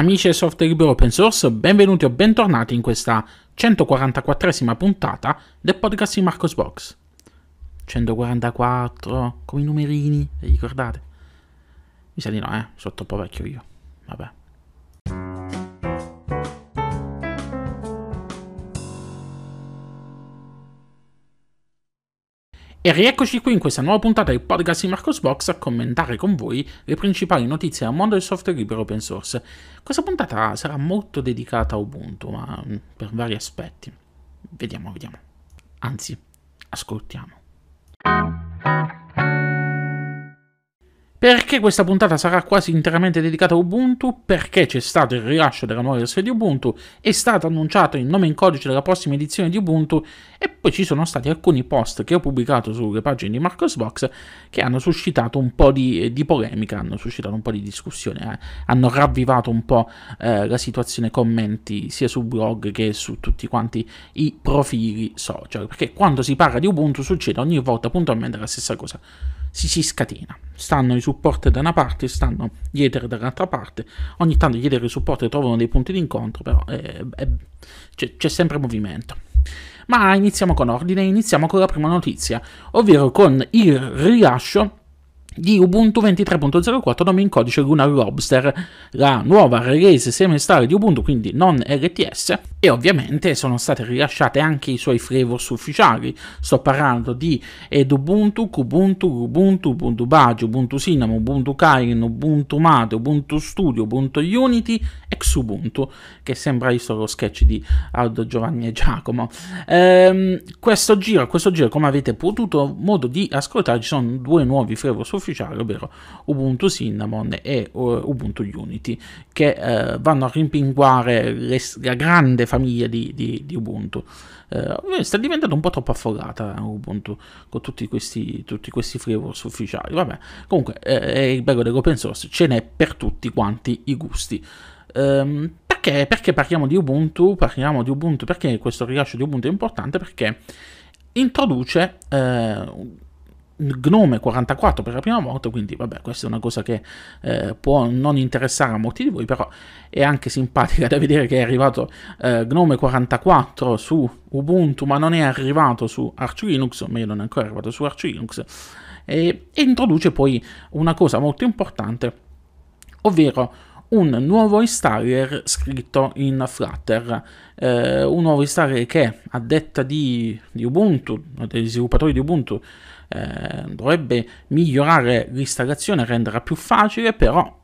Amici del software libero open source, benvenuti o bentornati in questa 144esima puntata del podcast di Marcos Box. 144, come i numerini, vi ricordate? Mi sa di no, eh, sono troppo vecchio io. Vabbè. E rieccoci qui in questa nuova puntata del podcast di Marcosbox a commentare con voi le principali notizie al mondo del software libero open source. Questa puntata sarà molto dedicata a Ubuntu, ma mm, per vari aspetti. Vediamo, vediamo. Anzi, ascoltiamo. Perché questa puntata sarà quasi interamente dedicata a Ubuntu? Perché c'è stato il rilascio della nuova versione di Ubuntu, è stato annunciato il nome in codice della prossima edizione di Ubuntu e poi ci sono stati alcuni post che ho pubblicato sulle pagine di Marcosbox che hanno suscitato un po' di, eh, di, polemica, hanno suscitato un po' di discussione, eh. hanno ravvivato un po' eh, la situazione commenti sia su blog che su tutti quanti i profili social, perché quando si parla di Ubuntu succede ogni volta puntualmente la stessa cosa si, si scatena. Stanno i support da una parte, stanno gli ether dall'altra parte. Ogni tanto gli ether e i support trovano dei punti d'incontro, però è, eh, è, eh, c'è, c'è sempre movimento. Ma iniziamo con ordine, iniziamo con la prima notizia, ovvero con il rilascio di Ubuntu 23.04 nome in codice Lunar Lobster, la nuova release semestrale di Ubuntu, quindi non LTS, e ovviamente sono state rilasciate anche i suoi flavors ufficiali. Sto parlando di Edubuntu, Kubuntu, Ubuntu, Ubuntu Baggio, Ubuntu Cinnamon, Ubuntu Kairin, Ubuntu Mate, Ubuntu Studio, Ubuntu Unity e Xubuntu, che sembra visto lo sketch di Aldo Giovanni e Giacomo. Ehm, questo, giro, questo giro, come avete potuto modo di ascoltare, ci sono due nuovi flavors ufficiali, ovvero Ubuntu Cinnamon e eh, Ubuntu Unity, che uh, vanno a rimpinguare le, la grande famiglia di, di, di Ubuntu. Eh, eh, sta diventando un po' troppo affogata eh, Ubuntu con tutti questi, tutti questi frameworks ufficiali. Vabbè, comunque eh, eh il bello dell'open source, ce n'è per tutti quanti i gusti. Um, perché, perché parliamo di Ubuntu? Parliamo di Ubuntu perché questo rilascio di Ubuntu è importante perché introduce eh, Gnome 44 per la prima volta, quindi vabbè, questa è una cosa che eh, può non interessare a molti di voi, però è anche simpatica da vedere che è arrivato eh, Gnome 44 su Ubuntu, ma non è arrivato su Arch Linux, o meglio non è ancora arrivato su Arch Linux, e, e introduce poi una cosa molto importante, ovvero un nuovo installer scritto in Flutter, eh, un nuovo installer che a detta di, di Ubuntu, degli sviluppatori di Ubuntu, eh, dovrebbe migliorare l'installazione, renderla più facile, però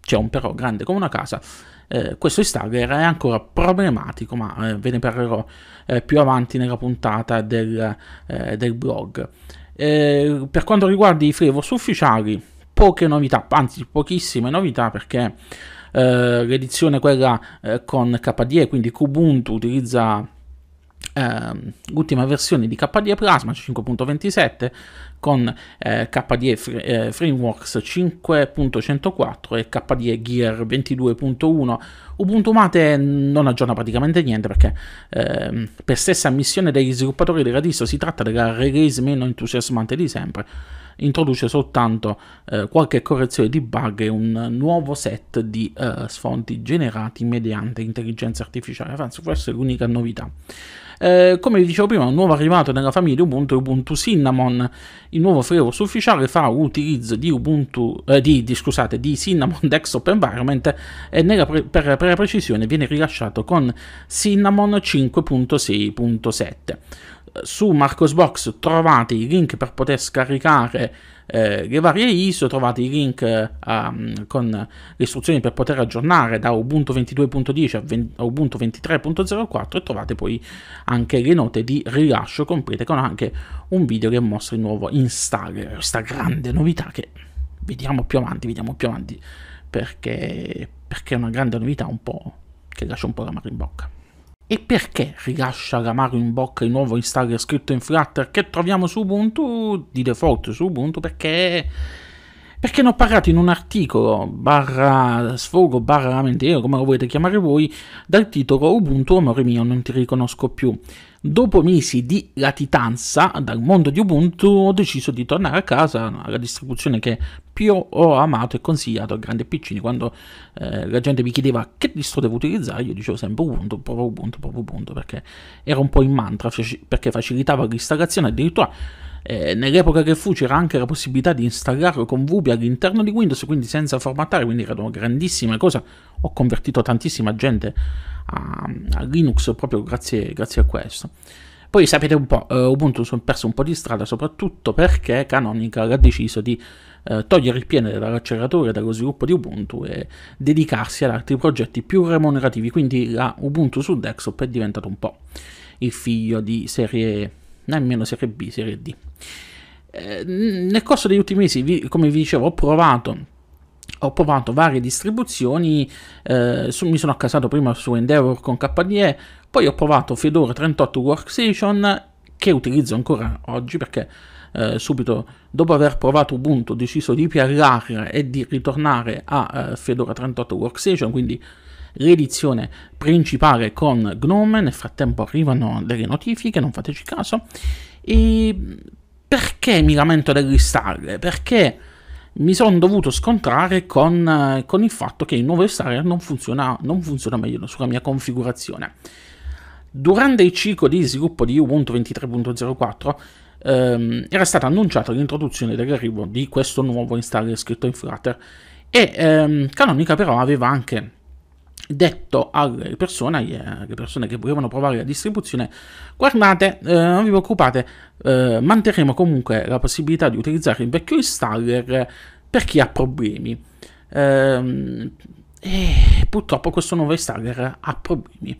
c'è un però grande come una casa. Eh, questo installer è ancora problematico, ma eh, ve ne parlerò eh, più avanti nella puntata del, eh, del blog. Eh, per quanto riguarda i flavors ufficiali, poche novità, anzi pochissime novità perché eh, l'edizione quella con KDE, quindi Kubuntu utilizza ehm, l'ultima versione di KDE Plasma 5.27 con eh, KDE Fre- eh, Frameworks 5.104 e KDE Gear 22.1. Ubuntu Mate non aggiorna praticamente niente perché ehm, per stessa ammissione degli sviluppatori della distro, si tratta della release meno entusiasmante di sempre introduce soltanto eh, qualche correzione di bug e un nuovo set di eh, sfonti generati mediante intelligenza artificiale. Anzi, questa è l'unica novità. Eh, come vi dicevo prima, un nuovo arrivato nella famiglia Ubuntu è Ubuntu Cinnamon. Il nuovo Firefox ufficiale fa utilizzo di, Ubuntu, eh, di, di, scusate, di Cinnamon Desktop Environment e nella pre per, per la precisione viene rilasciato con Cinnamon 5.6.7 su Marcosbox trovate i link per poter scaricare eh, le varie ISO, trovate i link eh, mm, con le istruzioni per poter aggiornare da Ubuntu 22.10 a, 20, a Ubuntu 23.04 e trovate poi anche le note di rilascio complete con anche un video che mostra il nuovo installer, questa grande novità che vediamo più avanti, vediamo più avanti perché, perché è una grande novità un po' che lascia un po' la mano in bocca. E perché rilascia l'amaro in bocca il nuovo installer scritto in Flutter che troviamo su Ubuntu, di default su Ubuntu, perché... Perché ne ho parlato in un articolo, barra sfogo, barra lamentele, come lo volete chiamare voi, dal titolo Ubuntu, amore mio, non ti riconosco più. Dopo mesi di latitanza dal mondo di Ubuntu ho deciso di tornare a casa, alla distribuzione che più ho amato e consigliato a grandi e piccini. Quando eh, la gente mi chiedeva che distro devo utilizzare, io dicevo sempre Ubuntu, proprio Ubuntu, proprio Ubuntu, perché era un po' in mantra, perché facilitava l'installazione addirittura eh, nell'epoca che fu c'era anche la possibilità di installarlo con Vubi all'interno di Windows, quindi senza formattare, quindi era una grandissima cosa. Ho convertito tantissima gente a, a Linux proprio grazie, grazie, a questo. Poi sapete un po', eh, Ubuntu sono perso un po' di strada, soprattutto perché Canonical ha deciso di eh, togliere il piede dall'acceleratore e dallo sviluppo di Ubuntu e dedicarsi ad altri progetti più remunerativi, quindi la Ubuntu su desktop è diventato un po' il figlio di serie nemmeno Serie B, Serie D. Eh, nel corso degli ultimi mesi, vi, come vi dicevo, ho provato ho provato varie distribuzioni, eh, su, mi sono accasato prima su Endeavor con KDE, poi ho provato Fedora 38 Workstation che utilizzo ancora oggi perché eh, subito dopo aver provato Ubuntu ho deciso di piarrare e di ritornare a eh, Fedora 38 Workstation, quindi l'edizione principale con Gnome, nel frattempo arrivano delle notifiche, non fateci caso, e perché mi lamento dell'install? Perché mi sono dovuto scontrare con, con, il fatto che il nuovo installer non funziona, non funziona meglio sulla mia configurazione. Durante il ciclo di sviluppo di Ubuntu 23.04 ehm, era stata annunciata l'introduzione dell'arrivo di questo nuovo installer scritto in Flutter e ehm, Canonica però aveva anche detto alle persone, alle persone, che volevano provare la distribuzione, guardate, eh, non vi preoccupate, eh, manterremo comunque la possibilità di utilizzare il vecchio installer per chi ha problemi. Eh, e purtroppo questo nuovo installer ha problemi.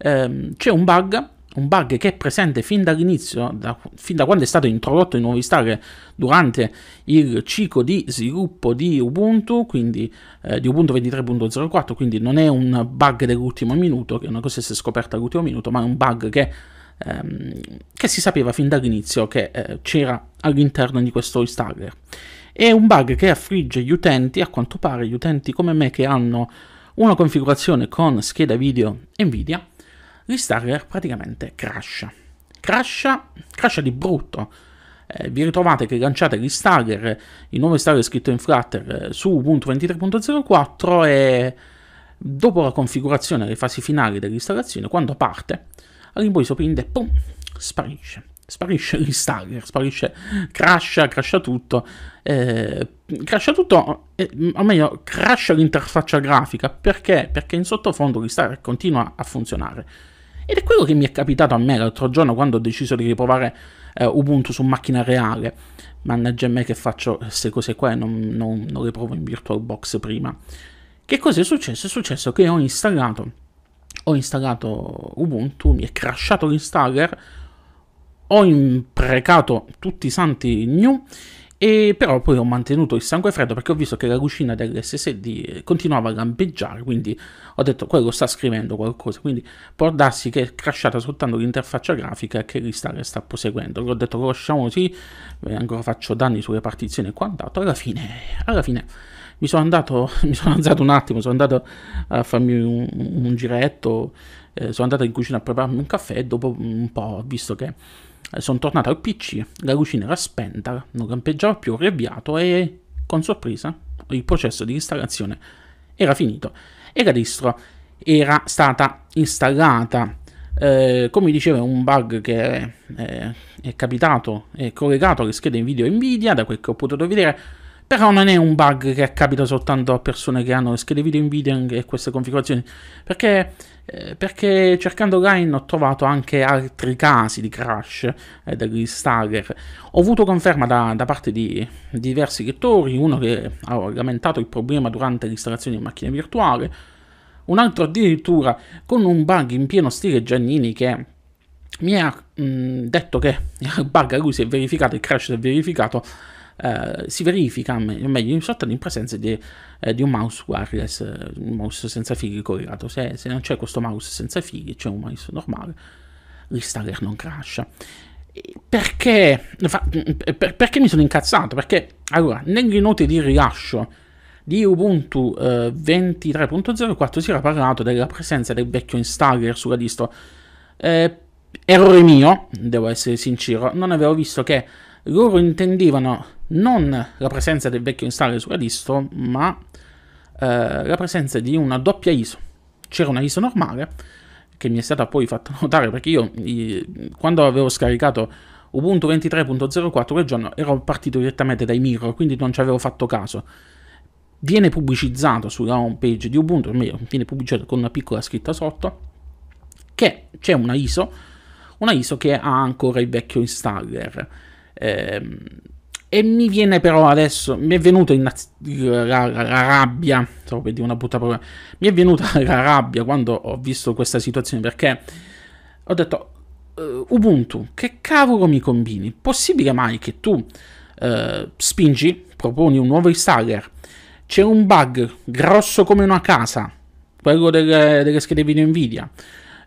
Ehm, c'è un bug un bug che è presente fin dall'inizio, da, fin da quando è stato introdotto in nuovi Star durante il ciclo di sviluppo di Ubuntu, quindi eh, di Ubuntu 23.04, quindi non è un bug dell'ultimo minuto, che è una cosa che si è scoperta all'ultimo minuto, ma è un bug che, ehm, che si sapeva fin dall'inizio che eh, c'era all'interno di questo installer. È un bug che affligge gli utenti, a quanto pare gli utenti come me che hanno una configurazione con scheda video Nvidia, Starker praticamente crasha. Crasha, crasha di brutto. Eh, vi ritrovate che lanciate gli il nuovo Starker scritto in Flutter, eh, su Ubuntu 23.04 e dopo la configurazione le fasi finali dell'installazione, quando parte, all'impoi soprinde, pum, sparisce. Sparisce l'installer, sparisce, crasha, crasha tutto, eh, crasha tutto, eh, o meglio, crasha l'interfaccia grafica, perché? Perché in sottofondo l'installer continua a funzionare. Ed è quello che mi è capitato a me l'altro giorno quando ho deciso di riprovare eh, Ubuntu su macchina reale. Mannaggia a me che faccio queste cose qua e non, non, non le provo in VirtualBox prima. Che cosa è successo? È successo che ho installato, ho installato Ubuntu, mi è crashato l'installer, ho imprecato tutti i santi new e però poi ho mantenuto il sangue freddo perché ho visto che la cucina dell'SSD continuava a lampeggiare, quindi ho detto quello sta scrivendo qualcosa, quindi può darsi che è crashata soltanto l'interfaccia grafica e che l'install sta proseguendo. L'ho detto lo lasciamo così, eh, ancora faccio danni sulle partizioni e quant'altro, alla fine, alla fine mi sono andato, mi sono alzato un attimo, sono andato a farmi un, un giretto, eh, sono andato in cucina a prepararmi un caffè e dopo un po' ho visto che eh, Sono tornato al PC, la lucina era spenta, non lampeggiava più, ho riavviato e, con sorpresa, il processo di installazione era finito e la distro era stata installata. Eh, come dicevo, è un bug che eh, è capitato, è collegato alle schede in video Nvidia, da quel che ho potuto vedere, però non è un bug che capita soltanto a persone che hanno le schede video Nvidia e queste configurazioni, perché eh, perché cercando Gain ho trovato anche altri casi di crash eh, degli Stagger. Ho avuto conferma da, da parte di, di, diversi lettori, uno che ha lamentato il problema durante l'installazione in macchina virtuale, un altro addirittura con un bug in pieno stile Giannini che mi ha mh, mm, detto che il bug a lui si è verificato, il crash si è verificato eh, si verifica, o meglio, in software in presenza di, eh, di, un mouse wireless, eh, un mouse senza fili collegato. Se, se non c'è questo mouse senza fili, c'è un mouse normale, l'installer non crasha. Perché, fa, mm, per, perché mi sono incazzato? Perché allora, negli noti di rilascio di Ubuntu eh, 23.04 si era parlato della presenza del vecchio installer sulla distro. Eh, errore mio, devo essere sincero, non avevo visto che loro intendevano non la presenza del vecchio installer sulla distro, ma eh, la presenza di una doppia ISO. C'era una ISO normale, che mi è stata poi fatta notare, perché io quando avevo scaricato Ubuntu 23.04 quel giorno ero partito direttamente dai mirror, quindi non ci avevo fatto caso. Viene pubblicizzato sulla home page di Ubuntu, o meglio, viene pubblicizzato con una piccola scritta sotto, che c'è una ISO, una ISO che ha ancora il vecchio installer. Eh, e mi viene però adesso, mi è venuta innaz- la, la, la, rabbia, stavo per dire una brutta parola, mi è venuta la rabbia quando ho visto questa situazione perché ho detto uh, Ubuntu, che cavolo mi combini? Possibile mai che tu uh, spingi, proponi un nuovo installer, c'è un bug grosso come una casa, quello delle, delle schede video Nvidia,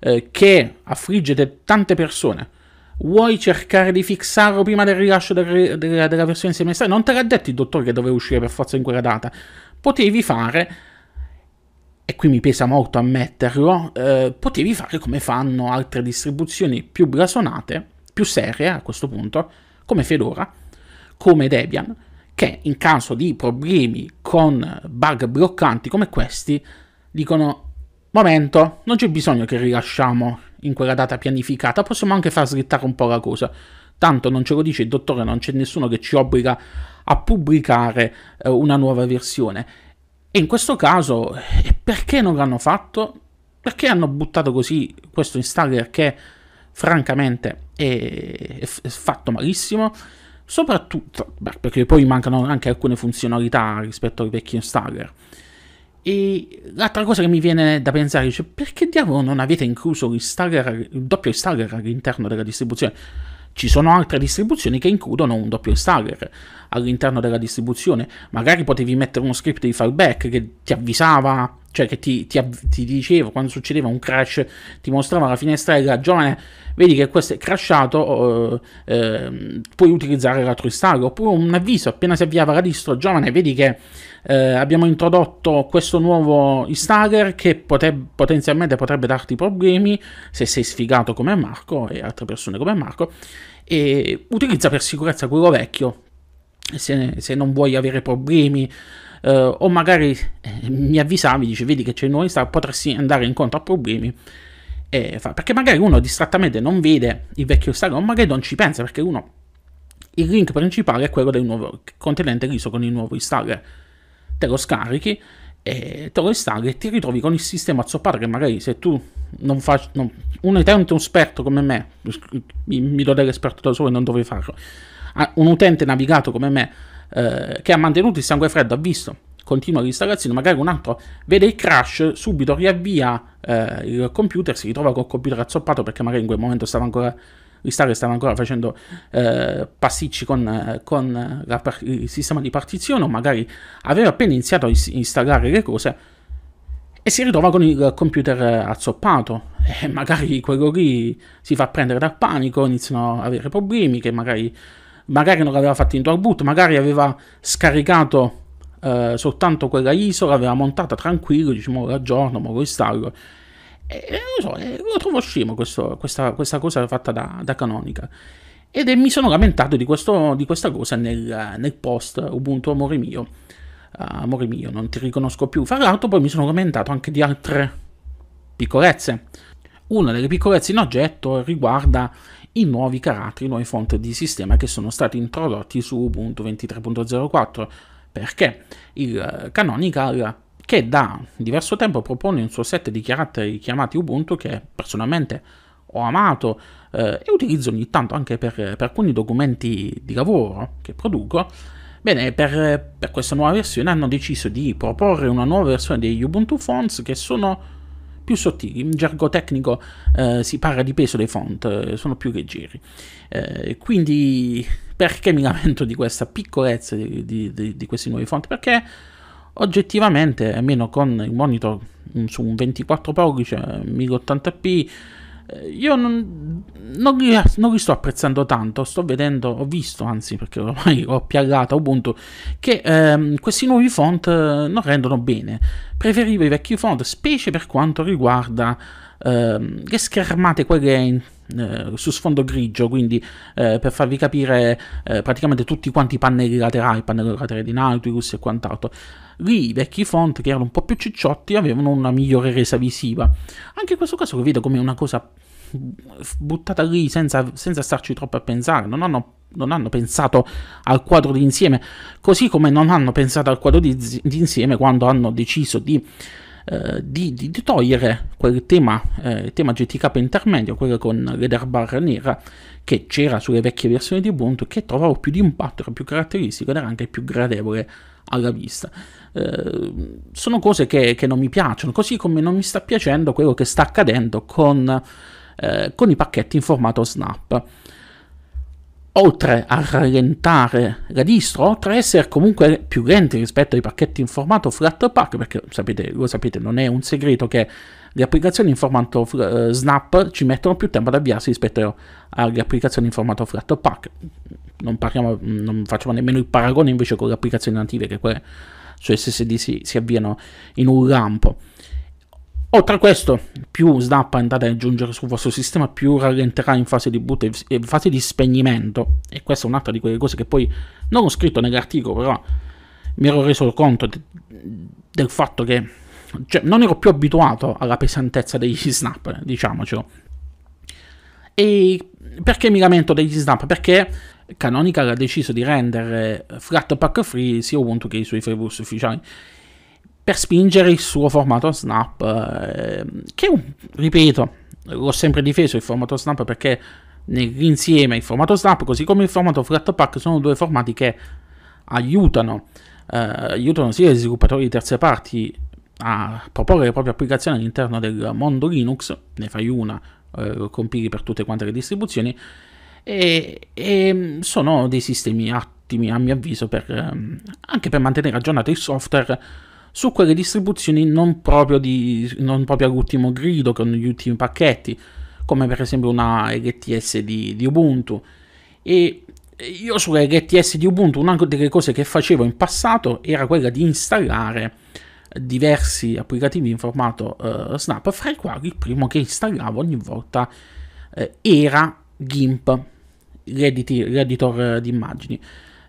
uh, che affligge tante persone vuoi cercare di fixarlo prima del rilascio del, del, della versione semestrale? Non te l'ha detto il dottore che doveva uscire per forza in quella data. Potevi fare, e qui mi pesa molto ammetterlo, eh, potevi fare come fanno altre distribuzioni più blasonate, più serie a questo punto, come Fedora, come Debian, che in caso di problemi con bug bloccanti come questi, dicono momento, non c'è bisogno che rilasciamo in quella data pianificata, possiamo anche far slittare un po' la cosa. Tanto non ce lo dice il dottore, non c'è nessuno che ci obbliga a pubblicare eh, una nuova versione. E in questo caso, eh, perché non l'hanno fatto? Perché hanno buttato così questo installer che francamente è, è fatto malissimo? Soprattutto beh, perché poi mancano anche alcune funzionalità rispetto ai vecchi installer. E l'altra cosa che mi viene da pensare è cioè, perché diavolo non avete incluso il doppio installer all'interno della distribuzione? Ci sono altre distribuzioni che includono un doppio installer all'interno della distribuzione. Magari potevi mettere uno script di fallback che ti avvisava cioè che ti, ti, ti dicevo quando succedeva un crash, ti mostrava la finestrella giovane, vedi che questo è crashato, eh, eh, puoi utilizzare l'altro installo, oppure un avviso appena si avviava la distro giovane, vedi che eh, abbiamo introdotto questo nuovo installer che poteb- potenzialmente potrebbe darti problemi se sei sfigato come Marco e altre persone come Marco, e utilizza per sicurezza quello vecchio, se, se non vuoi avere problemi eh, o magari eh, mi avvisavi, dice vedi che c'è il nuovo install, potresti andare incontro a problemi. Fa, perché magari uno distrattamente non vede il vecchio install, o magari non ci pensa, perché uno il link principale è quello del nuovo contenente ISO con il nuovo installer. Te lo scarichi e te lo installi e ti ritrovi con il sistema zoppato che magari se tu non fai non, un utente un esperto come me mi, mi do dell'esperto da solo e non dovrei farlo un utente navigato come me eh, che ha mantenuto il sangue freddo ha visto continua l'installazione, magari un altro vede il crash, subito riavvia eh, il computer, si ritrova col computer azzoppato perché magari in quel momento stava ancora Ristare stava ancora facendo eh, pasticci con, con la, il sistema di partizione o magari aveva appena iniziato a installare le cose e si ritrova con il computer azzoppato e magari quello lì si fa prendere dal panico, iniziano ad avere problemi che magari magari non l'aveva fatto in door boot, magari aveva scaricato eh, soltanto quella ISO, l'aveva montata tranquillo, dice mo la giorno, mo lo installo. E, eh, lo, so, lo trovo scemo questo, questa, questa, cosa fatta da, da Canonica. Ed mi sono lamentato di, questo, di questa cosa nel, nel, post Ubuntu Amore mio. Uh, amore mio, non ti riconosco più. Fra l'altro poi mi sono lamentato anche di altre piccolezze. Una delle piccolezze in oggetto riguarda i nuovi caratteri, i nuovi font di sistema che sono stati introdotti su Ubuntu 23.04 perché il eh, Canonical che da diverso tempo propone un suo set di caratteri chiamati Ubuntu che personalmente ho amato eh, e utilizzo ogni tanto anche per, per, alcuni documenti di lavoro che produco. Bene, per, per questa nuova versione hanno deciso di proporre una nuova versione degli Ubuntu Fonts che sono più sottili. In gergo tecnico eh, si parla di peso dei font, eh, sono più leggeri. Eh, quindi perché mi lamento di questa piccolezza di, di, di, di, questi nuovi font? Perché oggettivamente, almeno con il monitor mm, su un 24 pollice 1080p, eh, io non, non, li, non, li, sto apprezzando tanto, sto vedendo, ho visto anzi perché ormai ho piagato Ubuntu, che ehm, questi nuovi font eh, non rendono bene, preferivo i vecchi font, specie per quanto riguarda ehm, le schermate, quelle in, eh, su sfondo grigio, quindi eh, per farvi capire eh, praticamente tutti quanti i pannelli laterali, il pannello laterale di Nautilus e quant'altro lì i vecchi font che erano un po' più cicciotti avevano una migliore resa visiva. Anche in questo caso lo vedo come una cosa buttata lì senza, senza starci troppo a pensare, non hanno, non hanno pensato al quadro d'insieme, così come non hanno pensato al quadro d'insieme quando hanno deciso di... Eh, di, di, di, togliere quel tema, eh, tema GTK intermedio, quello con l'header bar nera che c'era sulle vecchie versioni di Ubuntu che trovavo più di impatto, era più caratteristico ed era anche più gradevole alla vista. Eh, sono cose che, che, non mi piacciono, così come non mi sta piacendo quello che sta accadendo con, eh, con i pacchetti in formato snap. Oltre a rallentare la distro, oltre a essere comunque più lenti rispetto ai pacchetti in formato flat pack, perché sapete, lo sapete, non è un segreto che le applicazioni in formato eh, Snap ci mettono più tempo ad avviarsi rispetto alle applicazioni in formato Flatpak. Non, parliamo, non facciamo nemmeno il paragone invece con le applicazioni native, che quelle su cioè, SSD si, si avviano in un lampo. Oltre a questo, più Snap andate ad aggiungere sul vostro sistema, più rallenterà in fase di boot e in fase di spegnimento. E questa è un'altra di quelle cose che poi non ho scritto nell'articolo, però mi ero reso conto de- del fatto che cioè, non ero più abituato alla pesantezza degli Snap, diciamocelo. E perché mi lamento degli Snap? Perché Canonical ha deciso di rendere eh, Flatpak free sia Ubuntu che i suoi framework ufficiali per spingere il suo formato Snap, eh, che ripeto, l'ho sempre difeso il formato Snap perché nell'insieme il formato Snap, così come il formato Flatpak, sono due formati che aiutano, eh, aiutano sia gli sviluppatori di terze parti a proporre le proprie applicazioni all'interno del mondo Linux, ne fai una, eh, compili per tutte quante le distribuzioni, e, e mm, sono dei sistemi ottimi a mio avviso per, mm, anche per mantenere aggiornato il software su quelle distribuzioni non proprio, di, non proprio all'ultimo grido con gli ultimi pacchetti come per esempio una LTS di, di Ubuntu e io sulle LTS di Ubuntu una delle cose che facevo in passato era quella di installare diversi applicativi in formato uh, Snap, fra i quali il primo che installavo ogni volta uh, era GIMP l'editor eh, di immagini.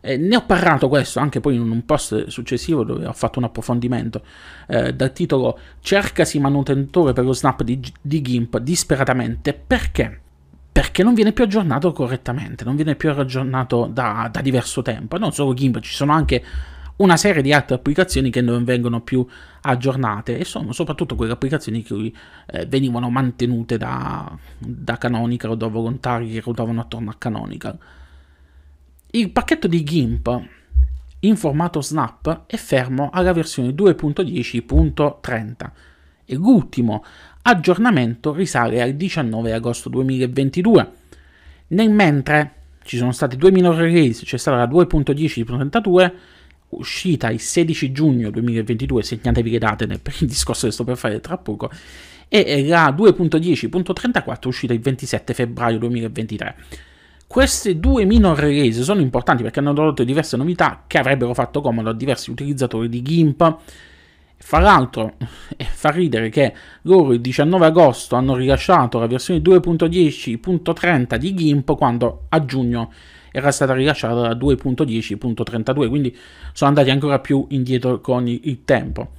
Eh, ne ho parlato questo anche poi in un post successivo dove ho fatto un approfondimento eh, dal titolo Cercasi manutentore per lo snap di, di GIMP disperatamente perché? Perché non viene più aggiornato correttamente, non viene più aggiornato da, da diverso tempo. Non solo GIMP, ci sono anche una serie di altre applicazioni che non vengono più aggiornate e sono soprattutto quelle applicazioni che eh, venivano mantenute da, da Canonical o da volontari che ruotavano attorno a Canonical. Il pacchetto di GIMP in formato snap è fermo alla versione 2.10.30 e l'ultimo aggiornamento risale al 19 agosto 2022. Nel mentre ci sono stati due minor release, c'è stata la 2.10.32 uscita il 16 giugno 2022, segnatevi le date per il discorso che sto per fare tra poco, e la 2.10.34 uscita il 27 febbraio 2023. Queste due minor release sono importanti perché hanno introdotto diverse novità che avrebbero fatto comodo a diversi utilizzatori di GIMP. Fra l'altro, fa ridere che loro il 19 agosto hanno rilasciato la versione 2.10.30 di GIMP quando a giugno era stata rilasciata da 2.10.32, quindi sono andati ancora più indietro con il tempo.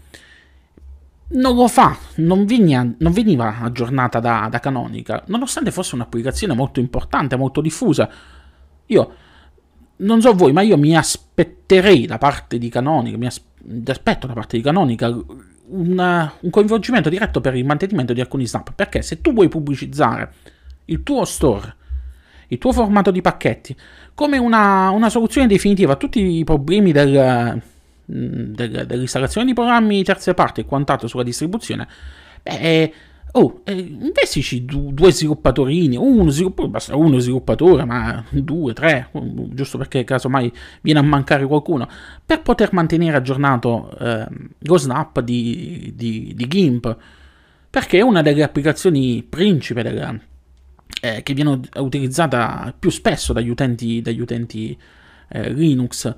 Non lo fa, non, vigna, non veniva aggiornata da, da Canonical, nonostante fosse un'applicazione molto importante, molto diffusa. Io non so voi, ma io mi aspetterei da parte di Canonical, mi as- aspetto da parte di Canonical una, un coinvolgimento diretto per il mantenimento di alcuni snap, perché se tu vuoi pubblicizzare il tuo store, il tuo formato di pacchetti, come una, una soluzione definitiva a tutti i problemi del, mm, del, dell'installazione di programmi di terze parti e quant'altro sulla distribuzione, beh, eh, oh, eh, investici du, due sviluppatorini, uno sviluppatore, basta uno sviluppatore, ma due, tre, giusto perché casomai viene a mancare qualcuno, per poter mantenere aggiornato eh, lo snap di, di, di GIMP, perché è una delle applicazioni principe della eh, che viene utilizzata più spesso dagli utenti, dagli utenti eh, Linux.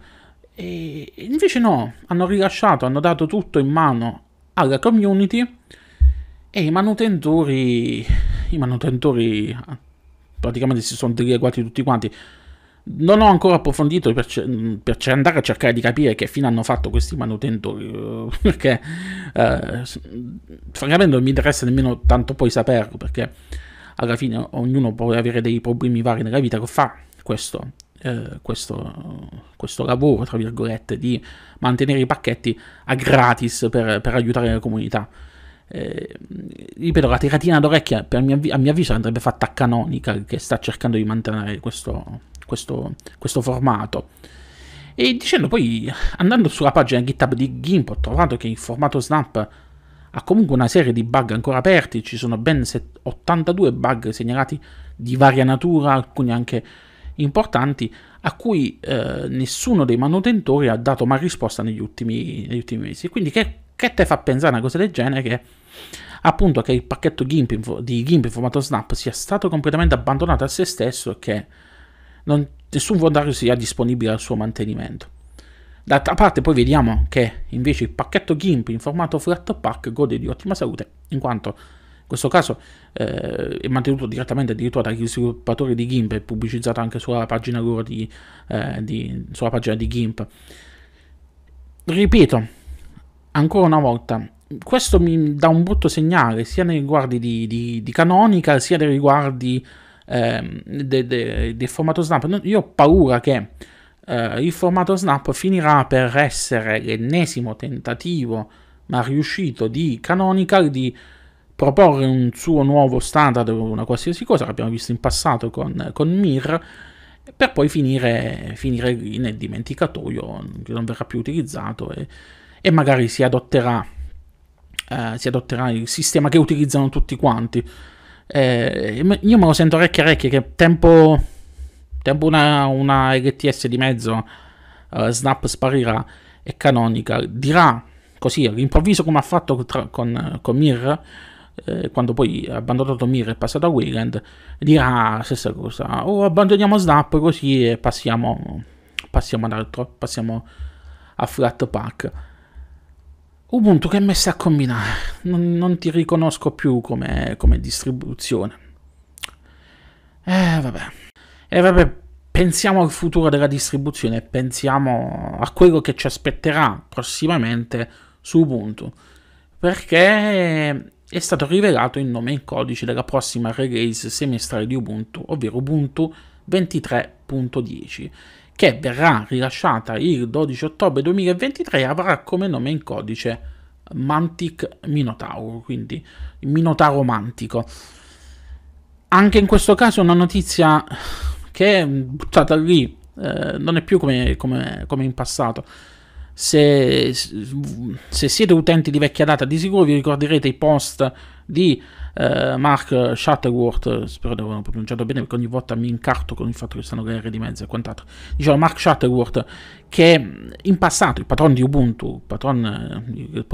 E invece no, hanno rilasciato, hanno dato tutto in mano alla community e i manutentori, i manutentori praticamente si sono dileguati tutti quanti. Non ho ancora approfondito per, per, andare a cercare di capire che fine hanno fatto questi manutentori, eh, perché eh, francamente non mi interessa nemmeno tanto poi saperlo, perché alla fine ognuno può avere dei problemi vari nella vita che fa questo, eh, questo, questo, lavoro, tra virgolette, di mantenere i pacchetti a gratis per, per aiutare la comunità. Eh, ripeto, la tiratina d'orecchia, mia, a mio avviso, andrebbe fatta a Canonical, che sta cercando di mantenere questo, questo, questo formato. E dicendo poi, andando sulla pagina GitHub di GIMP, ho trovato che il formato Snap ha comunque una serie di bug ancora aperti, ci sono ben 82 bug segnalati di varia natura, alcuni anche importanti, a cui eh, nessuno dei manutentori ha dato mai risposta negli ultimi, negli ultimi mesi. Quindi che, che te fa pensare a una cosa del genere che appunto che il pacchetto GIMP di GIMP in formato Snap sia stato completamente abbandonato a se stesso e che non, nessun volontario sia disponibile al suo mantenimento. D'altra parte poi vediamo che invece il pacchetto GIMP in formato flat pack gode di ottima salute in quanto in questo caso eh, è mantenuto direttamente addirittura dagli sviluppatori di GIMP e pubblicizzato anche sulla pagina loro di, eh, di, sulla pagina di GIMP. Ripeto, ancora una volta, questo mi dà un brutto segnale sia nei riguardi di, di, di Canonical sia nei riguardi eh, del de, de formato Snap. Io ho paura che eh, il formato Snap finirà per essere l'ennesimo tentativo, ma riuscito, di Canonical di proporre un suo nuovo standard o una qualsiasi cosa, l'abbiamo visto in passato con, con Mir, per poi finire, finire nel dimenticatoio, che non verrà più utilizzato e, e magari si adotterà, eh, si adotterà, il sistema che utilizzano tutti quanti. Eh, io me lo sento orecchie orecchie che tempo tempo una, una RTS di mezzo, uh, Snap sparirà e Canonical dirà così all'improvviso come ha fatto tra, con, con Mir, eh, quando poi ha abbandonato Mir è passato a Wayland dirà la stessa cosa, o oh, abbandoniamo Snap così e passiamo, passiamo ad altro, passiamo a Flatpak. Ubuntu che messa a combinare, non, non ti riconosco più come, come distribuzione. Eh vabbè. E vabbè, pensiamo al futuro della distribuzione, pensiamo a quello che ci aspetterà prossimamente su Ubuntu, perché è stato rivelato il nome in codice della prossima release semestrale di Ubuntu, ovvero Ubuntu 23.10 che verrà rilasciata il 12 ottobre 2023 e avrà come nome in codice Mantic Minotauro, quindi Minotauro Mantico. Anche in questo caso una notizia che è mm, buttata lì, eh, non è più come, come, come in passato. Se, mm, se, siete utenti di vecchia data, di sicuro vi ricorderete i post di eh, Mark Shuttleworth. Spero di averlo pronunciato bene perché ogni volta mi incarto con il fatto che stanno le R di mezzo e quant'altro. Diciamo Mark Shuttleworth, che mm, in passato il patron di Ubuntu, il, patron, eh, il,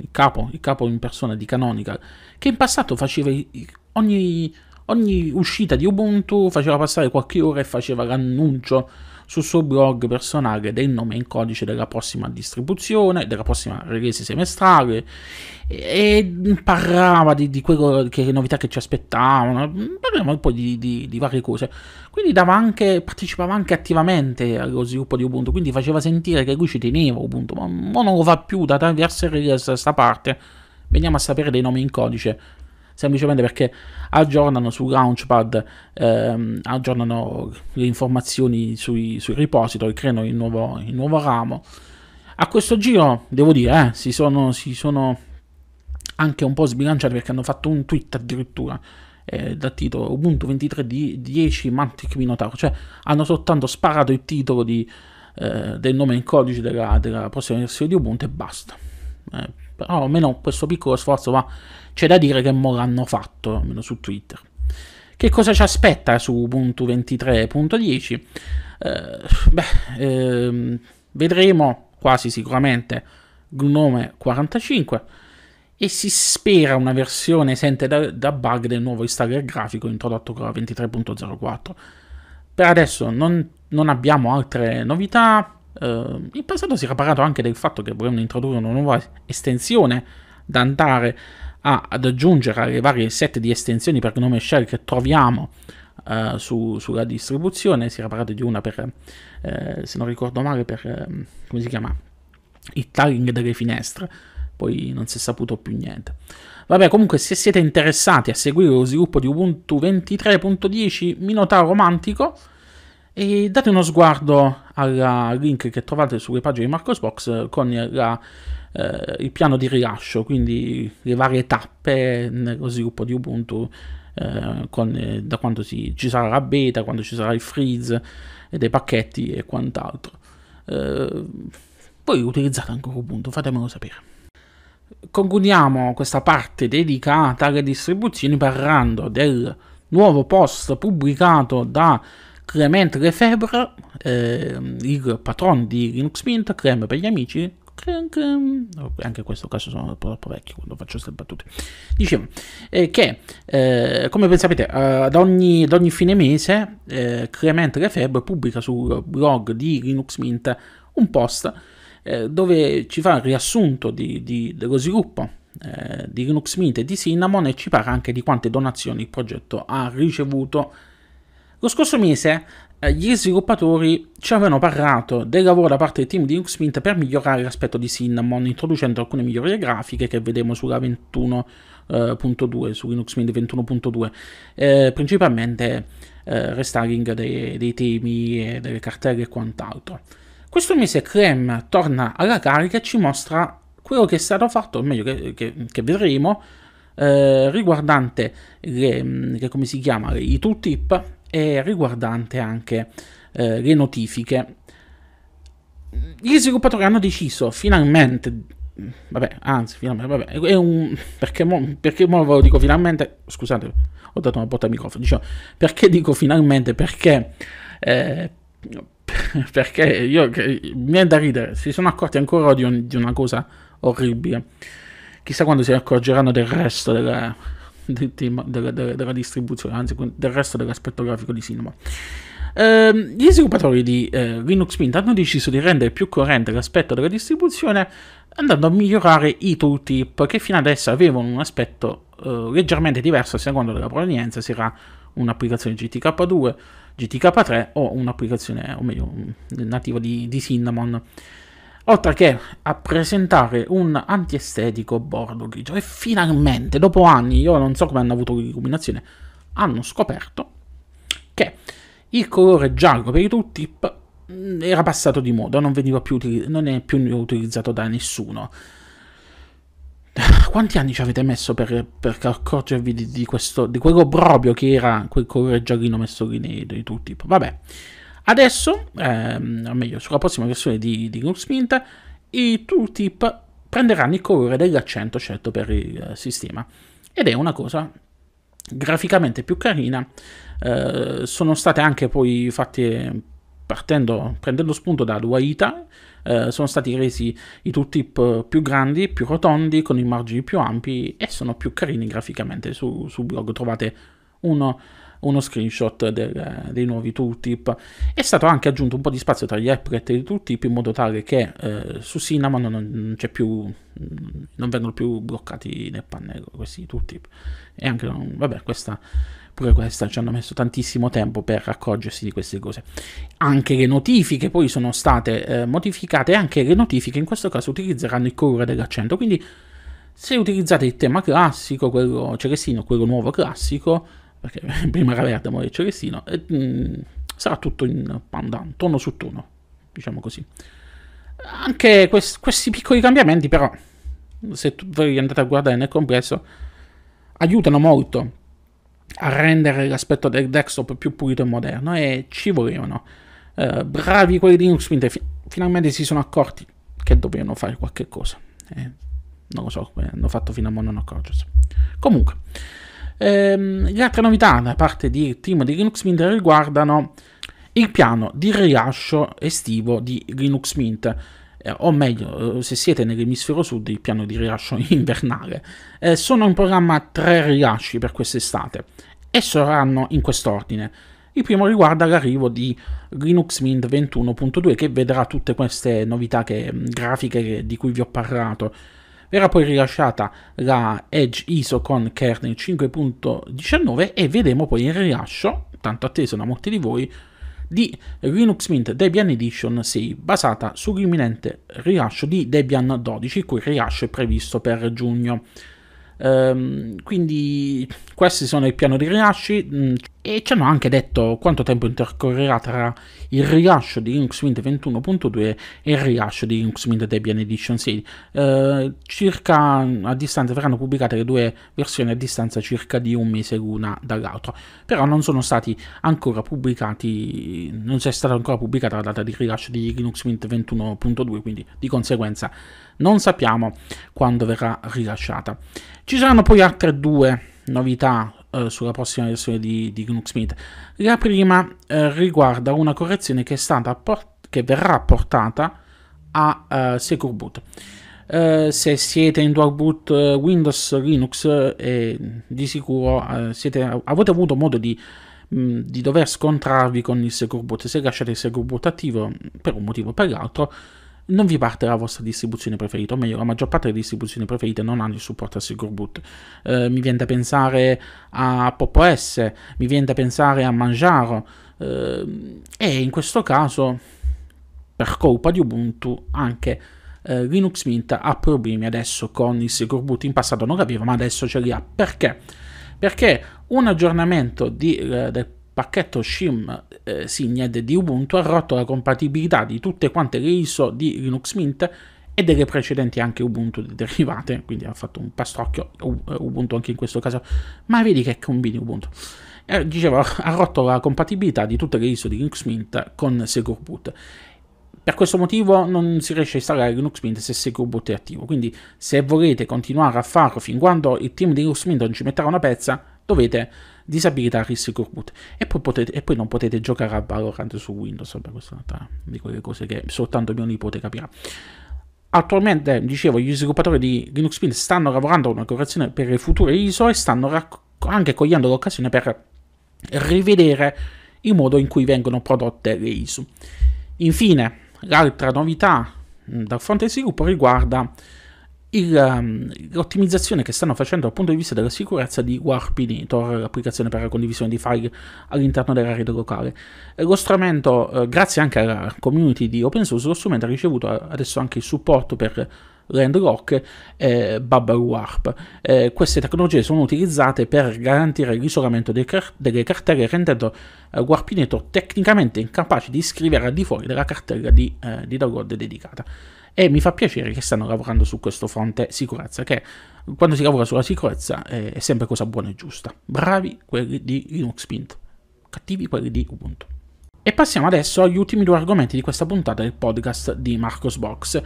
il, capo, il capo in persona di Canonical, che in passato faceva ogni Ogni uscita di Ubuntu faceva passare qualche ora e faceva l'annuncio sul suo blog personale del nome in codice della prossima distribuzione, della prossima release semestrale e, parlava di, di quello che novità che ci aspettavano, parlavano poi di, di, di, varie cose. Quindi anche, partecipava anche attivamente allo sviluppo di Ubuntu, quindi faceva sentire che lui ci teneva Ubuntu, ma non lo fa più da diverse release a sta parte. Veniamo a sapere dei nomi in codice semplicemente perché aggiornano su Launchpad, ehm, aggiornano le informazioni sui, sui repository, creano il nuovo, il nuovo, ramo. A questo giro, devo dire, eh, si, sono, si, sono, anche un po' sbilanciati perché hanno fatto un tweet addirittura eh, dal titolo Ubuntu 23 23.10 Mantic Minotaur, cioè hanno soltanto sparato il titolo di, eh, del nome in codice della, della, prossima versione di Ubuntu e basta. Eh, però almeno questo piccolo sforzo va, c'è da dire che mo l'hanno fatto, almeno su Twitter. Che cosa ci aspetta su Ubuntu 23.10? Eh, beh, ehm, vedremo quasi sicuramente Gnome 45 e si spera una versione esente da, da bug del nuovo installer grafico introdotto con la 23.04. Per adesso non, non abbiamo altre novità, Uh, eh, in passato si era parlato anche del fatto che volevano introdurre una nuova estensione da andare a, ad aggiungere alle varie set di estensioni per nome shell che troviamo uh, su, sulla distribuzione. Si era parlato di una per, eh, se non ricordo male, per eh, come si chiama? Il tiling delle finestre. Poi non si è saputo più niente. Vabbè, comunque, se siete interessati a seguire lo sviluppo di Ubuntu 23.10 Minotauro Romantico, date uno sguardo al link che trovate sulle pagine di Marcosbox con la, eh, il piano di rilascio, quindi le varie tappe nello sviluppo di Ubuntu. Eh, con, eh, da quando si, ci sarà la beta, quando ci sarà il freeze e dei pacchetti e quant'altro. Eh, voi utilizzate ancora Ubuntu, fatemelo sapere. Concludiamo questa parte dedicata alle distribuzioni parlando del nuovo post pubblicato da Clemente Lefebvre, eh, il patron di Linux Mint, creme per gli amici, anche in questo caso sono troppo vecchio quando faccio queste battute dicevo eh, che eh, come ben sapete eh, ad ogni, ad ogni fine mese eh, Clemente Lefebvre pubblica sul blog di Linux Mint un post eh, dove ci fa il riassunto di, di, dello sviluppo eh, di Linux Mint e di Cinnamon e ci parla anche di quante donazioni il progetto ha ricevuto lo scorso mese eh, gli sviluppatori ci avevano parlato del lavoro da parte del team di Linux Mint per migliorare l'aspetto di Cinnamon, introducendo alcune migliorie grafiche che vedremo sulla 21.2, su Linux Mint 21.2, eh, principalmente eh, restyling dei, dei temi, delle cartelle e quant'altro. Questo mese Clem torna alla carica e ci mostra quello che è stato fatto, o meglio che, che, che vedremo, eh, riguardante le, le, mm, come si chiama, i tooltip e riguardante anche eh, le notifiche. Gli sviluppatori hanno deciso finalmente, vabbè, anzi, finalmente, vabbè, è un, perché, mo, perché mo ve lo dico finalmente, scusate, ho dato una botta al microfono, diciamo, perché dico finalmente, perché... Eh, perché io mi è da ridere, si sono accorti ancora di, un, di una cosa orribile. Chissà quando si accorgeranno del resto della, del tema, della, della, della distribuzione, anzi del resto dell'aspetto grafico di Cinema. Eh, gli sviluppatori di eh, Linux Mint hanno deciso di rendere più coerente l'aspetto della distribuzione andando a migliorare i tooltip che fino adesso avevano un aspetto eh, leggermente diverso a seconda della provenienza, se era un'applicazione GTK2, GTK3 o un'applicazione, o meglio, nativa di, di Cinnamon oltre che a presentare un antiestetico bordo grigio. E finalmente, dopo anni, io non so come hanno avuto l'illuminazione, hanno scoperto che il colore giallo per i tooltip mm, era passato di moda, non, più, non è più utilizzato da nessuno. Quanti anni ci avete messo per, per accorgervi di, di, questo, di quell'obrobio che era quel colore giallino messo lì nei, nei tooltip? Vabbè. Adesso, ehm, o meglio, sulla prossima versione di, di Linux Mint, i tooltip prenderanno il colore dell'accento scelto per il eh, sistema. Ed è una cosa graficamente più carina. Eh, sono state anche poi fatte, partendo, prendendo spunto da Duaita, eh, sono stati resi i tooltip più grandi, più rotondi, con i margini più ampi e sono più carini graficamente. Su, blog trovate uno uno screenshot del, eh, dei nuovi tooltip. È stato anche aggiunto un po' di spazio tra gli applet e i tooltip in modo tale che eh, su Cinnamon non, non, più, mm, non, vengono più bloccati nel pannello questi tooltip. E anche, mm, vabbè, questa pure questa ci hanno messo tantissimo tempo per accorgersi di queste cose. Anche le notifiche poi sono state eh, modificate e anche le notifiche in questo caso utilizzeranno il colore dell'accento, quindi se utilizzate il tema classico, quello celestino, quello nuovo classico, perché prima era verde, ora è celestino, e, mh, mm, sarà tutto in pandan, tono su tono, diciamo così. Anche quest- questi piccoli cambiamenti però, se tu- voi andate a guardare nel complesso, aiutano molto a rendere l'aspetto del desktop più pulito e moderno e ci volevano. Eh, bravi quelli di Linux Mint, fi- finalmente si sono accorti che dovevano fare qualche cosa. Eh, non lo so, eh, hanno fatto fino a non accorgersi. Comunque. Ehm, le altre novità da parte di team di Linux Mint riguardano il piano di rilascio estivo di Linux Mint eh, o meglio, eh, se siete nell'emisfero sud, il piano di rilascio invernale. Eh, sono in programma tre rilasci per quest'estate e saranno in quest'ordine. Il primo riguarda l'arrivo di Linux Mint 21.2 che vedrà tutte queste novità che, grafiche di cui vi ho parlato. Verrà poi rilasciata la Edge ISO con kernel 5.19 e vedremo poi il rilascio, tanto atteso da molti di voi, di Linux Mint Debian Edition 6 basata sull'imminente rilascio di Debian 12, il rilascio è previsto per giugno. Ehm, quindi questi sono i piani di rilasci. Mm, e ci hanno anche detto quanto tempo intercorrerà tra il rilascio di Linux Mint 21.2 e il rilascio di Linux Mint Debian Edition 6. Eh, circa a distanza verranno pubblicate le due versioni a distanza circa di un mese l'una dall'altra, però non sono stati ancora pubblicati, non c'è stata ancora pubblicata la data di rilascio di Linux Mint 21.2, quindi di conseguenza non sappiamo quando verrà rilasciata. Ci saranno poi altre due novità eh, sulla prossima versione di, di Linux Mint. La prima eh, riguarda una correzione che, port- che verrà portata a eh, Secure Boot. Uh, se siete in dual boot uh, Windows, Linux, eh, di sicuro siete, avete avuto modo di, mh, di, dover scontrarvi con il Secure Boot. Se lasciate il Secure Boot attivo per un motivo o per l'altro, non vi parte la vostra distribuzione preferita, o meglio la maggior parte delle distribuzioni preferite non hanno il supporto a Secure Boot. Eh, mi viene da pensare a Pop OS, mi viene da pensare a Manjaro eh, e in questo caso per colpa di Ubuntu anche eh, Linux Mint ha problemi adesso con il Secure Boot, in passato non l'aveva ma adesso ce li ha. Perché? Perché un aggiornamento di, eh, del pacchetto shim eh, signed di Ubuntu ha rotto la compatibilità di tutte quante le ISO di Linux Mint e delle precedenti anche Ubuntu derivate, quindi ha fatto un pastrocchio eh, eh, Ubuntu anche in questo caso, ma vedi che combini Ubuntu. Eh, dicevo, ha rotto la compatibilità di tutte le ISO di Linux Mint con Secure Boot. Per questo motivo non si riesce a installare Linux Mint se Secure Boot è attivo, quindi se volete continuare a farlo fin quando il team di Linux Mint non ci metterà una pezza, dovete disabilità Risk Root e poi, potete, e poi non potete giocare a Valorant su Windows, vabbè questa è una di quelle cose che soltanto mio nipote capirà. Attualmente, dicevo, gli sviluppatori di Linux Mint stanno lavorando a una correzione per le future ISO e stanno rac- anche cogliendo l'occasione per rivedere il modo in cui vengono prodotte le ISO. Infine, l'altra novità mm, dal fronte sviluppo riguarda Ehm, l'ottimizzazione che stanno facendo dal punto di vista della sicurezza di WarpD, Tor, l'applicazione per la condivisione di file all'interno della rete locale. Lo strumento, eh, grazie anche alla community di open source, lo strumento ha ricevuto adesso anche il supporto per Landlock Rock e Bubble Warp. Eh, queste tecnologie sono utilizzate per garantire l'isolamento car- delle cartelle rendendo eh, Warpinator tecnicamente incapace di scrivere al di fuori della cartella di, eh, di download dedicata e mi fa piacere che stanno lavorando su questo fronte sicurezza, che quando si lavora sulla sicurezza eh, è sempre cosa buona e giusta. Bravi quelli di Linux Mint, cattivi quelli di Ubuntu. E passiamo adesso agli ultimi due argomenti di questa puntata del podcast di Marcos Box,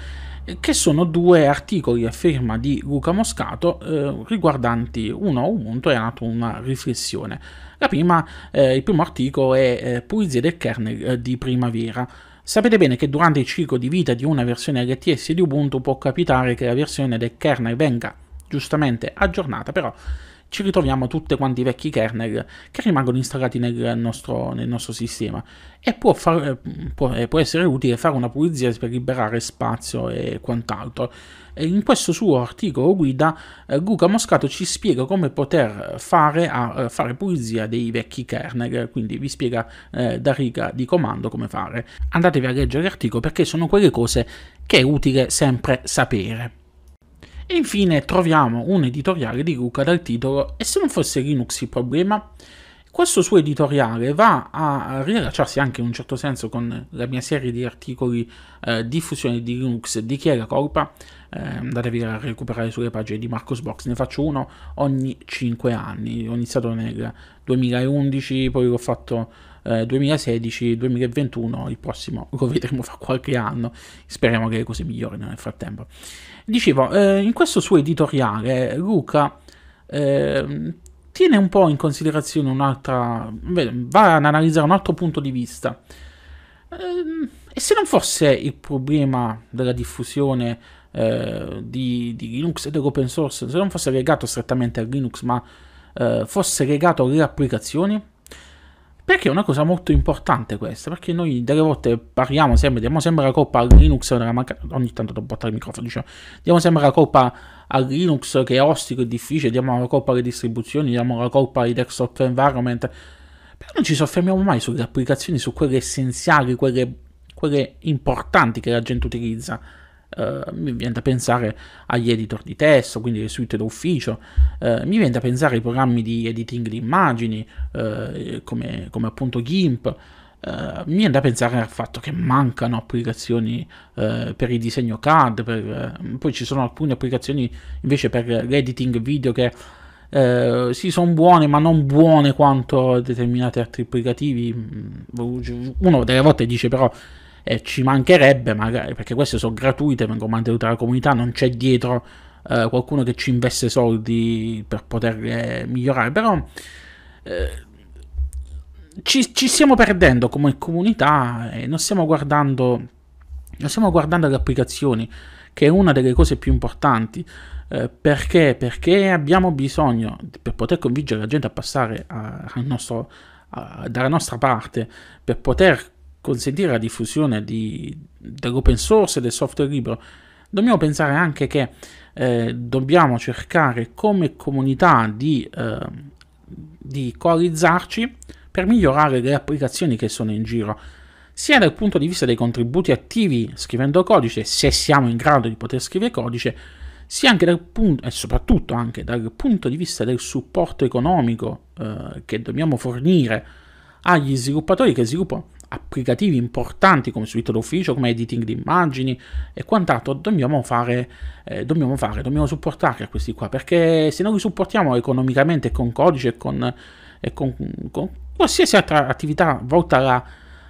che sono due articoli a firma di Luca Moscato eh, riguardanti uno Ubuntu e Anato una riflessione. Prima, eh, il primo articolo è eh, Pulizia del kernel eh, di primavera. Sapete bene che durante il ciclo di vita di una versione LTS di Ubuntu può capitare che la versione del kernel venga giustamente aggiornata, però ci ritroviamo tutti quanti i vecchi kernel che rimangono installati nel nostro, nel nostro sistema e può, far, può, può, essere utile fare una pulizia per liberare spazio e quant'altro. In questo suo articolo guida eh, Luca Moscato ci spiega come poter fare, a, eh, fare pulizia dei vecchi kernel, quindi vi spiega eh, da riga di comando come fare. Andatevi a leggere l'articolo perché sono quelle cose che è utile sempre sapere. E infine troviamo un editoriale di Luca dal titolo E se non fosse Linux il problema? questo suo editoriale va a riallacciarsi anche in un certo senso con la mia serie di articoli eh, diffusione di Linux di chi è la colpa eh, andatevi a recuperare sulle pagine di Marcos Box ne faccio uno ogni 5 anni ho iniziato nel 2011 poi l'ho fatto eh, 2016 2021 il prossimo lo vedremo fra qualche anno speriamo che le cose migliorino nel frattempo dicevo eh, in questo suo editoriale Luca eh, tiene un po' in considerazione un'altra. va ad analizzare un altro punto di vista. Ehm, e se non fosse il problema della diffusione eh, di, di, Linux e dell'open source, se non fosse legato strettamente a Linux, ma eh, fosse legato alle applicazioni? Perché è una cosa molto importante questa, perché noi delle volte parliamo sempre, diamo sempre la colpa a Linux, ogni tanto devo buttare il microfono, diciamo, diamo sempre la colpa a Linux che è ostico e difficile, diamo la colpa alle distribuzioni, diamo la colpa ai desktop environment, però non ci soffermiamo mai sulle applicazioni, su quelle essenziali, quelle, quelle importanti che la gente utilizza. Uh, mi viene da pensare agli editor di testo, quindi le suite d'ufficio, uh, mi viene da pensare ai programmi di editing di immagini uh, come, come, appunto GIMP, Uh, eh, mi viene da pensare al fatto che mancano applicazioni uh, per il disegno CAD, per, uh, poi ci sono alcune applicazioni invece per l'editing video che sì, sono buone, ma non buone quanto determinati altri applicativi. Mm, uno delle volte dice però eh, ci mancherebbe, magari perché queste sono gratuite, vengono mantenute dalla comunità, non c'è dietro qualcuno che ci investe soldi per poterle migliorare, però ci, ci, stiamo perdendo come comunità e non stiamo guardando, non stiamo guardando le applicazioni, che è una delle cose più importanti. Eh, perché? Perché abbiamo bisogno, per poter convincere la gente a passare a, a nostro, a, dalla nostra parte, per poter consentire la diffusione di, dell'open source e del software libero, dobbiamo pensare anche che eh, dobbiamo cercare come comunità di, eh, di coalizzarci per migliorare le applicazioni che sono in giro, sia dal punto di vista dei contributi attivi scrivendo codice, se siamo in grado di poter scrivere codice, sia anche dal punto, e soprattutto anche dal punto di vista del supporto economico eh, che dobbiamo fornire agli sviluppatori che sviluppano applicativi importanti come suite d'ufficio, come editing di immagini e quant'altro dobbiamo fare, eh, dobbiamo fare, dobbiamo supportarli a questi qua, perché se non li supportiamo economicamente con codice e con, e con, con qualsiasi altra attività volta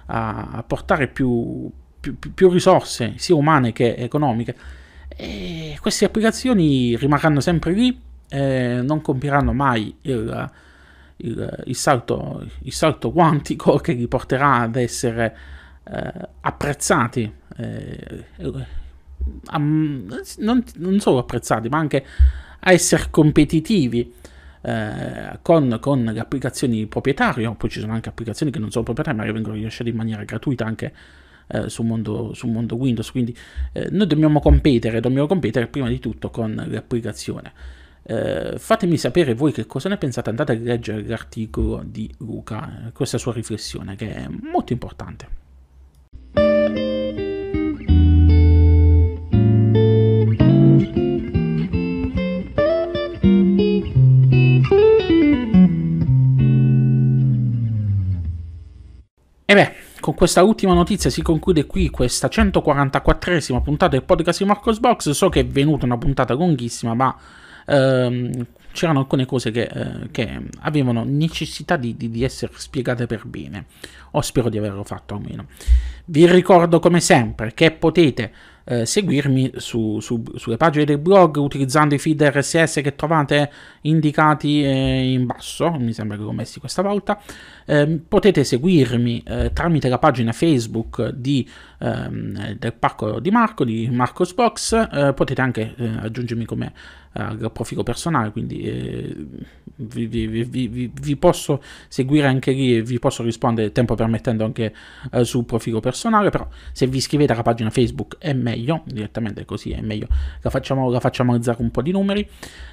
a, a, portare più, più, più, risorse, sia umane che economiche. E queste applicazioni rimarranno sempre lì, eh, non compiranno mai il, il, il, salto, il, salto, quantico che li porterà ad essere eh, apprezzati. Eh, a, non, non solo apprezzati, ma anche a essere competitivi eh, con, con, le applicazioni proprietarie, poi ci sono anche applicazioni che non sono proprietarie ma che vengono rilasciate in maniera gratuita anche eh, sul, mondo, sul, mondo, Windows, quindi eh, noi dobbiamo competere, dobbiamo competere prima di tutto con l'applicazione. Eh, fatemi sapere voi che cosa ne pensate, andate a leggere l'articolo di Luca, eh, questa sua riflessione che è molto importante. E beh, con questa ultima notizia si conclude qui questa 144esima puntata del podcast di Marcos Box. So che è venuta una puntata lunghissima, ma ehm, c'erano alcune cose che, eh, che avevano necessità di, di, di, essere spiegate per bene. O spero di averlo fatto almeno. Vi ricordo come sempre che potete eh, seguirmi su, su, sulle pagine del blog utilizzando i feed RSS che trovate indicati eh, in basso, mi sembra che l'ho messi questa volta, ehm, potete seguirmi eh, tramite la pagina Facebook di ehm, del pacco di Marco, di Marcos Box, eh, potete anche eh, aggiungermi come eh, profilo personale, quindi eh, vi, vi, vi, vi, posso seguire anche lì e vi posso rispondere tempo permettendo anche eh, sul profilo personale, però se vi iscrivete alla pagina Facebook è meglio, direttamente così è meglio, la facciamo, la facciamo alzare un po' di numeri.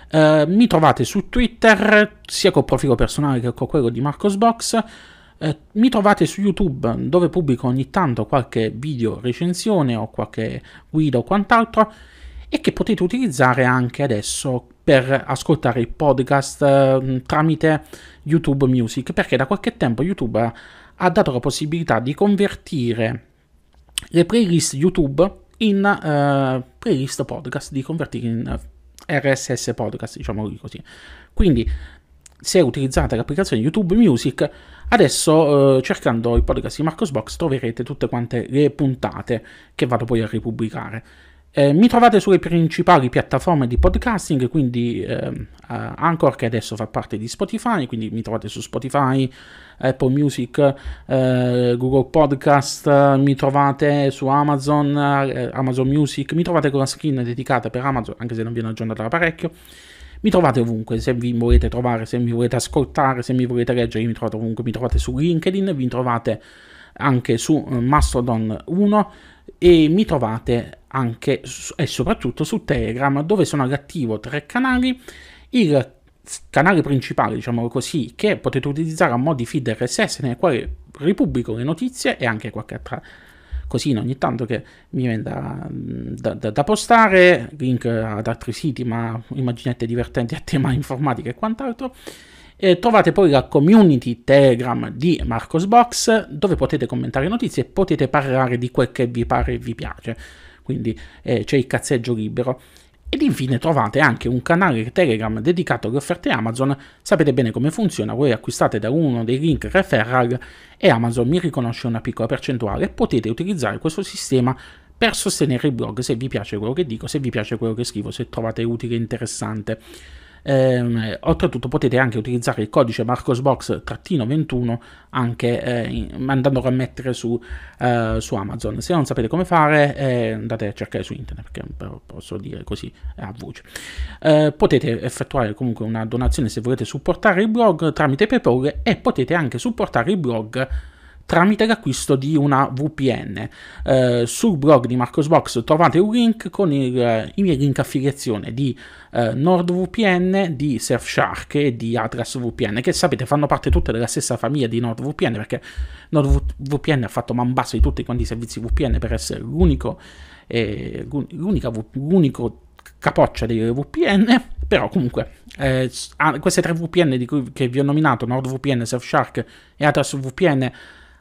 Eh, mi trovate su Twitter sia col profilo personale che con quello di Marcos Box. Eh, mi trovate su YouTube dove pubblico ogni tanto qualche video recensione o qualche guida o quant'altro e che potete utilizzare anche adesso per ascoltare il podcast mm, tramite YouTube Music perché da qualche tempo YouTube ha dato la possibilità di convertire le playlist YouTube in eh, playlist podcast, di convertire in eh, RSS podcast, diciamo così. Quindi se utilizzate l'applicazione YouTube Music Adesso, eh, cercando il podcast di Marcos Box, troverete tutte quante le puntate che vado poi a ripubblicare. Eh, mi trovate sulle principali piattaforme di podcasting, quindi eh, eh Anchor che adesso fa parte di Spotify, quindi mi trovate su Spotify, Apple Music, eh, Google Podcast, mi trovate su Amazon, eh, Amazon Music, mi trovate con la skin dedicata per Amazon, anche se non viene aggiornata da parecchio. Mi trovate ovunque, se vi volete trovare, se mi volete ascoltare, se mi volete leggere, mi trovate ovunque, mi trovate su LinkedIn, vi trovate anche su eh, Mastodon 1 e mi trovate anche e soprattutto su Telegram dove sono all'attivo tre canali. Il canale principale, diciamo così, che potete utilizzare a mo' di feed RSS nel quale ripubblico le notizie e anche qualche altra così ogni tanto che mi viene da, da, da, da, postare, link ad altri siti, ma immaginate divertenti a tema informatica e quant'altro. E trovate poi la community Telegram di Marcosbox dove potete commentare notizie e potete parlare di quel che vi pare e vi piace. Quindi eh, c'è il cazzeggio libero. Ed infine trovate anche un canale Telegram dedicato alle offerte Amazon, sapete bene come funziona, voi acquistate da uno dei link referral e Amazon mi riconosce una piccola percentuale potete utilizzare questo sistema per sostenere il blog se vi piace quello che dico, se vi piace quello che scrivo, se trovate utile e interessante. Eh, oltretutto potete anche utilizzare il codice marcosbox-21 anche eh, andandolo a mettere su, eh, su, Amazon. Se non sapete come fare eh, andate a cercare su internet perché posso dire così a voce. Eh, potete effettuare comunque una donazione se volete supportare il blog tramite PayPal e potete anche supportare il blog tramite l'acquisto di una VPN. Eh, sul blog di Marcosbox trovate un link con il, i miei link affiliazione di eh, NordVPN, di Surfshark e di Atlas VPN, che sapete fanno parte tutte della stessa famiglia di NordVPN, perché NordVPN ha fatto man basso di tutti quanti i servizi VPN per essere l'unico, eh, l'unica, l'unico capoccia delle VPN, però comunque eh, queste tre VPN cui, che vi ho nominato, NordVPN, Surfshark e Atlas VPN,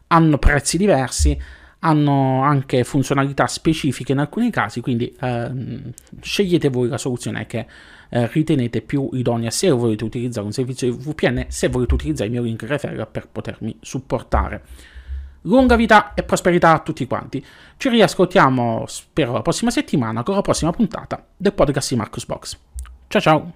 hanno prezzi diversi, hanno anche funzionalità specifiche in alcuni casi, quindi ehm, scegliete voi la soluzione che eh, ritenete più idonea se volete utilizzare un servizio di VPN, se volete utilizzare il mio link referral per potermi supportare. Lunga vita e prosperità a tutti quanti. Ci riascoltiamo, spero, la prossima settimana con la prossima puntata del podcast di Marcus Box. Ciao ciao!